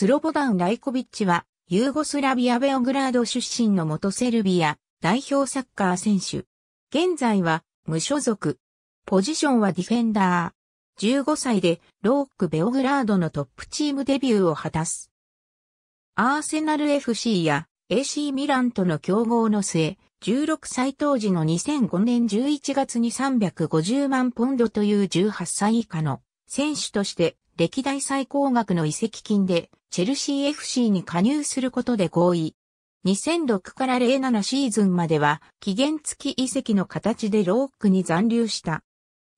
スロボダン・ライコビッチは、ユーゴスラビア・ベオグラード出身の元セルビア代表サッカー選手。現在は無所属。ポジションはディフェンダー。15歳でローク・ベオグラードのトップチームデビューを果たす。アーセナル FC や AC ミランとの競合の末、16歳当時の2005年11月に350万ポンドという18歳以下の選手として歴代最高額の移籍金でチェルシー FC に加入することで合意。2006から07シーズンまでは期限付き移籍の形でロークに残留した。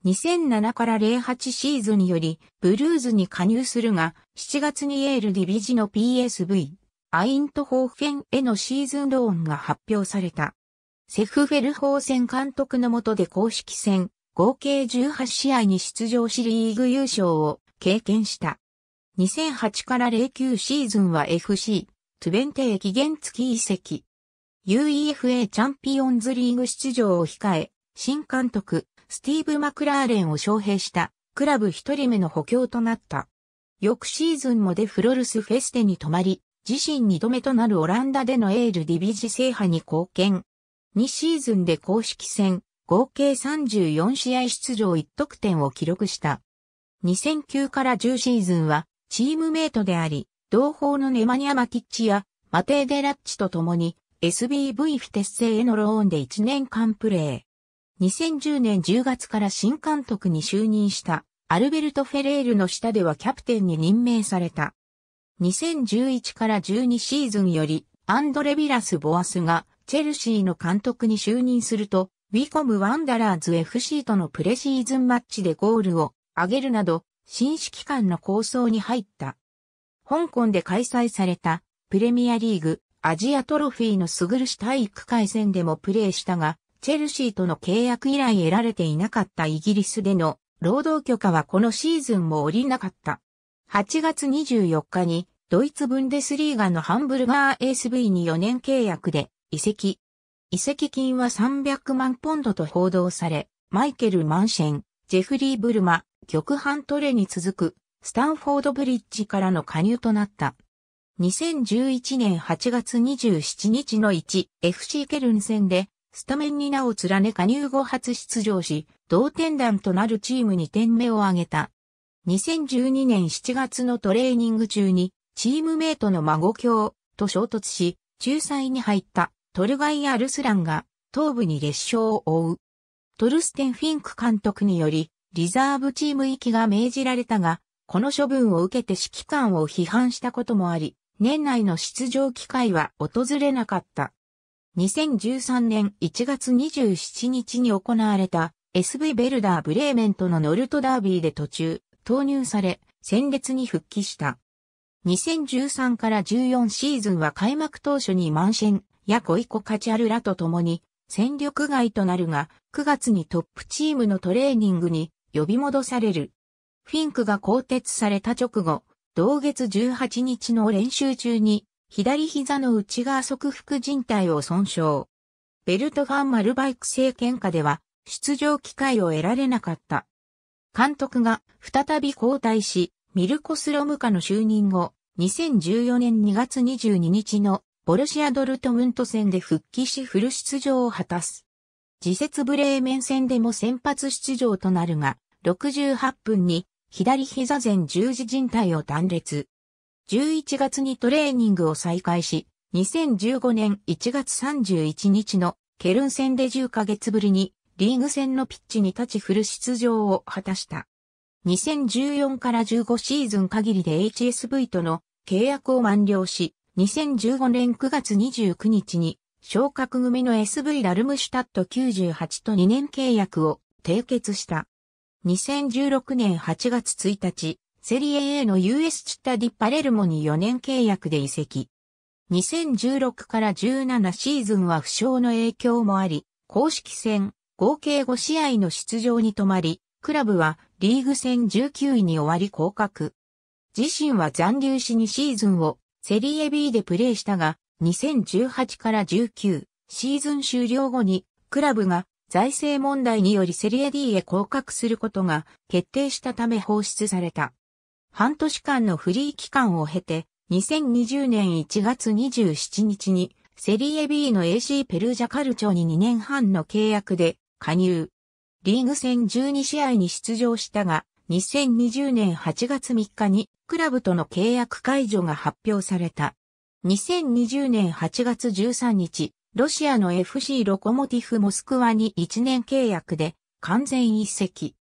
2007から08シーズンよりブルーズに加入するが、7月にエールディビジの PSV、アイントホーフェンへのシーズンローンが発表された。セフフェルホーセン監督の下で公式戦、合計18試合に出場しリーグ優勝を経験した。2008から09シーズンは FC、トゥベンテー期限付き移籍。UEFA チャンピオンズリーグ出場を控え、新監督、スティーブ・マクラーレンを招聘した、クラブ一人目の補強となった。翌シーズンもデフロルスフェステに泊まり、自身二度目となるオランダでのエールディビジ制覇に貢献。2シーズンで公式戦、合計34試合出場1得点を記録した。2009から10シーズンはチームメイトであり、同胞のネマニア・マティッチやマテーデ・ラッチと共に SBV フィテッセへのローンで1年間プレー。2010年10月から新監督に就任したアルベルト・フェレールの下ではキャプテンに任命された。2011から12シーズンよりアンドレ・ビラス・ボアスがチェルシーの監督に就任すると、ウィコム・ワンダラーズ FC とのプレシーズンマッチでゴールを挙げるなど、新指揮官の構想に入った。香港で開催されたプレミアリーグアジアトロフィーのスグルシ体育会戦でもプレーしたが、チェルシーとの契約以来得られていなかったイギリスでの労働許可はこのシーズンも降りなかった。8月24日にドイツブンデスリーガのハンブルガー ASV に4年契約で移籍。移籍金は300万ポンドと報道され、マイケル・マンシェン、ジェフリー・ブルマ、極半トレに続く、スタンフォードブリッジからの加入となった。2011年8月27日の 1FC ケルン戦で、スタメンに名を連ね加入後初出場し、同点弾となるチーム2点目を挙げた。2012年7月のトレーニング中に、チームメイトの孫強と衝突し、仲裁に入ったトルガイ・アルスランが頭部に列傷を負う。トルステン・フィンク監督により、リザーブチーム行きが命じられたが、この処分を受けて指揮官を批判したこともあり、年内の出場機会は訪れなかった。2013年1月27日に行われた SV ベルダーブレーメントのノルトダービーで途中、投入され、戦列に復帰した。2013から14シーズンは開幕当初にマンシェンやコイコカチャルラと共に戦力外となるが、9月にトップチームのトレーニングに呼び戻される。フィンクが更迭された直後、同月18日の練習中に、左膝の内側側腹靭帯を損傷。ベルトファン・マルバイク政権下では、出場機会を得られなかった。監督が再び交代し、ミルコス・ロムカの就任後、2014年2月22日のボルシア・ドルトムント戦で復帰しフル出場を果たす。次節ブレーメン戦でも先発出場となるが、68分に左膝前十字靭帯を断裂。11月にトレーニングを再開し、2015年1月31日のケルン戦で10ヶ月ぶりにリーグ戦のピッチに立ち振る出場を果たした。2014から15シーズン限りで HSV との契約を満了し、2015年9月29日に昇格組の SV ラルムシュタット98と2年契約を締結した。2016年8月1日、セリエ A の US チッタディ・パレルモに4年契約で移籍。2016から17シーズンは負傷の影響もあり、公式戦合計5試合の出場に止まり、クラブはリーグ戦19位に終わり降格。自身は残留しにシーズンをセリエ B でプレーしたが、2018から19シーズン終了後にクラブが財政問題によりセリエ D へ降格することが決定したため放出された。半年間のフリー期間を経て、2020年1月27日にセリエ B の AC ペルージャカルチョに2年半の契約で加入。リーグ戦12試合に出場したが、2020年8月3日にクラブとの契約解除が発表された。2020年8月13日、ロシアの FC ロコモティフモスクワに1年契約で完全移籍。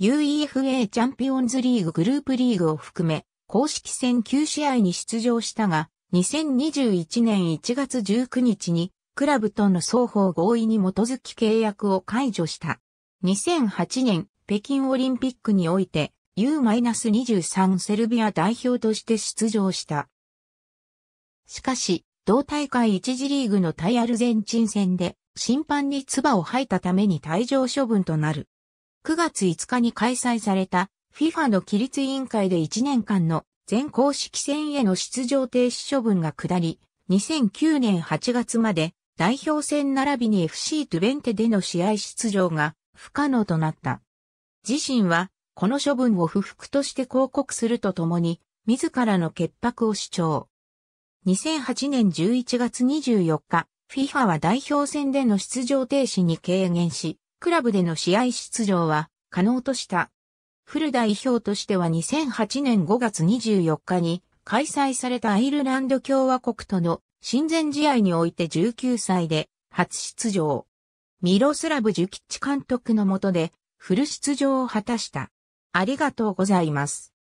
UEFA チャンピオンズリーググループリーグを含め、公式戦9試合に出場したが、2021年1月19日に、クラブとの双方合意に基づき契約を解除した。2008年、北京オリンピックにおいて、U-23 セルビア代表として出場した。しかし、同大会一次リーグの対アルゼンチン戦で審判に唾を吐いたために退場処分となる。9月5日に開催された FIFA の規律委員会で1年間の全公式戦への出場停止処分が下り、2009年8月まで代表戦並びに FC トゥベンテでの試合出場が不可能となった。自身はこの処分を不服として広告するとともに、自らの潔白を主張。2008年11月24日、FIFA は代表戦での出場停止に軽減し、クラブでの試合出場は可能とした。フル代表としては2008年5月24日に開催されたアイルランド共和国との親善試合において19歳で初出場。ミロスラブ・ジュキッチ監督のもとでフル出場を果たした。ありがとうございます。